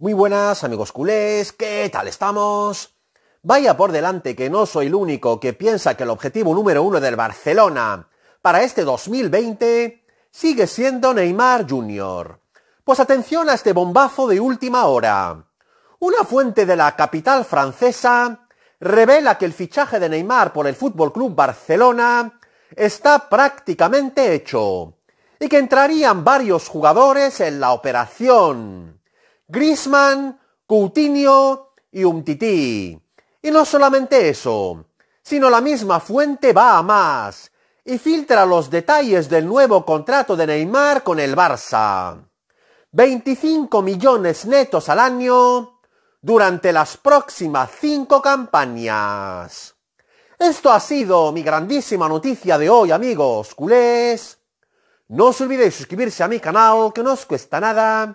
Muy buenas amigos culés, ¿qué tal estamos? Vaya por delante que no soy el único que piensa que el objetivo número uno del Barcelona para este 2020 sigue siendo Neymar Jr. Pues atención a este bombazo de última hora. Una fuente de la capital francesa revela que el fichaje de Neymar por el Fútbol Club Barcelona está prácticamente hecho y que entrarían varios jugadores en la operación. Grisman, Coutinho y Umtiti. Y no solamente eso, sino la misma fuente va a más y filtra los detalles del nuevo contrato de Neymar con el Barça. 25 millones netos al año durante las próximas cinco campañas. Esto ha sido mi grandísima noticia de hoy, amigos culés. No os olvidéis suscribirse a mi canal, que no os cuesta nada